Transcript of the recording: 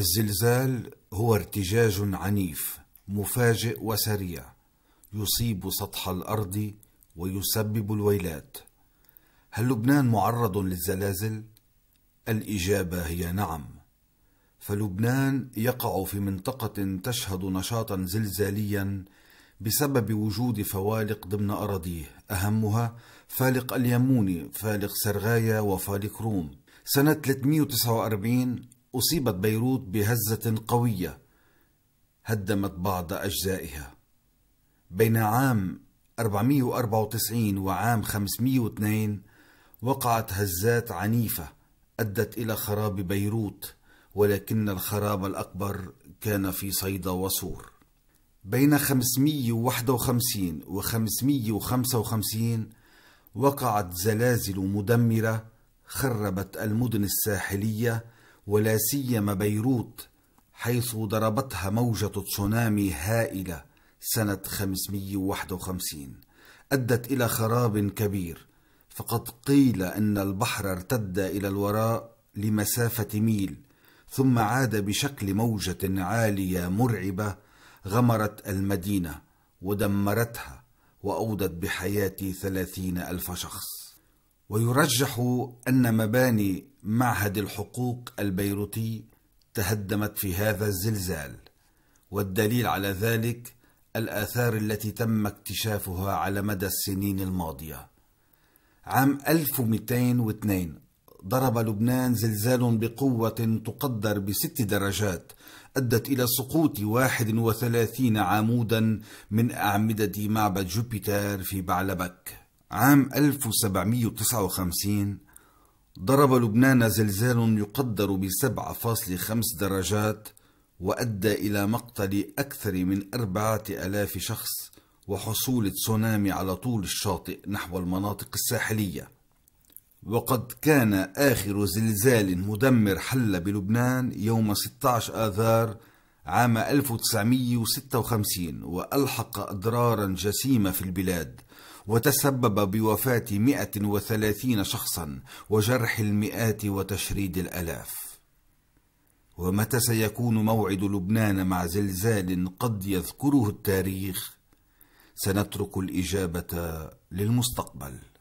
الزلزال هو ارتجاج عنيف مفاجئ وسريع يصيب سطح الارض ويسبب الويلات هل لبنان معرض للزلازل الاجابه هي نعم فلبنان يقع في منطقه تشهد نشاطا زلزاليا بسبب وجود فوالق ضمن اراضيه اهمها فالق اليموني فالق سرغايا وفالق روم سنه 349 أصيبت بيروت بهزة قوية هدمت بعض أجزائها بين عام 494 وعام 502 وقعت هزات عنيفة أدت إلى خراب بيروت ولكن الخراب الأكبر كان في صيدا وصور بين 551 و 555 وقعت زلازل مدمرة خربت المدن الساحلية ولا سيما بيروت حيث ضربتها موجة تسونامي هائلة سنة 551 أدت إلى خراب كبير فقد قيل أن البحر ارتد إلى الوراء لمسافة ميل ثم عاد بشكل موجة عالية مرعبة غمرت المدينة ودمرتها وأودت بحياة ثلاثين ألف شخص ويرجح أن مباني معهد الحقوق البيروتي تهدمت في هذا الزلزال والدليل على ذلك الآثار التي تم اكتشافها على مدى السنين الماضية عام 1202 ضرب لبنان زلزال بقوة تقدر بست درجات أدت إلى سقوط 31 عمودا من أعمدة معبد جوبيتر في بعلبك عام 1759 ضرب لبنان زلزال يقدر بسبعة فاصل خمس درجات وأدى إلى مقتل أكثر من أربعة ألاف شخص وحصول تسونامي على طول الشاطئ نحو المناطق الساحلية وقد كان آخر زلزال مدمر حل بلبنان يوم 16 آذار عام 1956 وألحق أضرارا جسيمة في البلاد وتسبب بوفاة 130 شخصا وجرح المئات وتشريد الألاف ومتى سيكون موعد لبنان مع زلزال قد يذكره التاريخ سنترك الإجابة للمستقبل